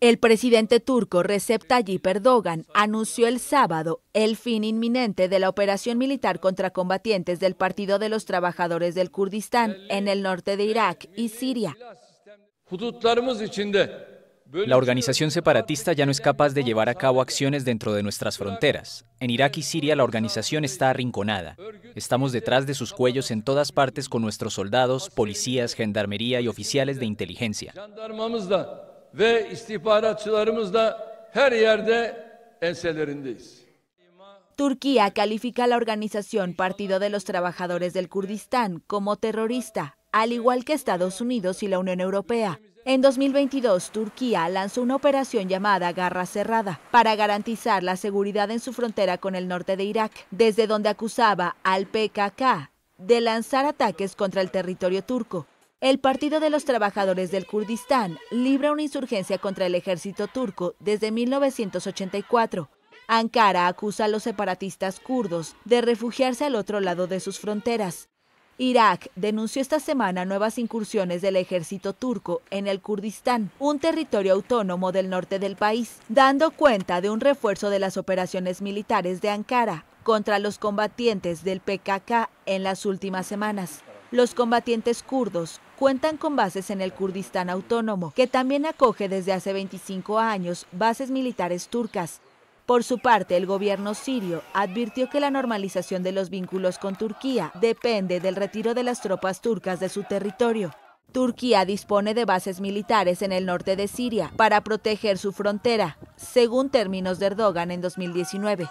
El presidente turco Recep Tayyip Erdogan anunció el sábado el fin inminente de la operación militar contra combatientes del Partido de los Trabajadores del Kurdistán en el norte de Irak y Siria. La organización separatista ya no es capaz de llevar a cabo acciones dentro de nuestras fronteras. En Irak y Siria la organización está arrinconada. Estamos detrás de sus cuellos en todas partes con nuestros soldados, policías, gendarmería y oficiales de inteligencia. Turquía califica a la organización Partido de los Trabajadores del Kurdistán como terrorista, al igual que Estados Unidos y la Unión Europea. En 2022, Turquía lanzó una operación llamada Garra Cerrada para garantizar la seguridad en su frontera con el norte de Irak, desde donde acusaba al PKK de lanzar ataques contra el territorio turco. El Partido de los Trabajadores del Kurdistán libra una insurgencia contra el ejército turco desde 1984. Ankara acusa a los separatistas kurdos de refugiarse al otro lado de sus fronteras, Irak denunció esta semana nuevas incursiones del ejército turco en el Kurdistán, un territorio autónomo del norte del país, dando cuenta de un refuerzo de las operaciones militares de Ankara contra los combatientes del PKK en las últimas semanas. Los combatientes kurdos cuentan con bases en el Kurdistán autónomo, que también acoge desde hace 25 años bases militares turcas, por su parte, el gobierno sirio advirtió que la normalización de los vínculos con Turquía depende del retiro de las tropas turcas de su territorio. Turquía dispone de bases militares en el norte de Siria para proteger su frontera, según términos de Erdogan en 2019.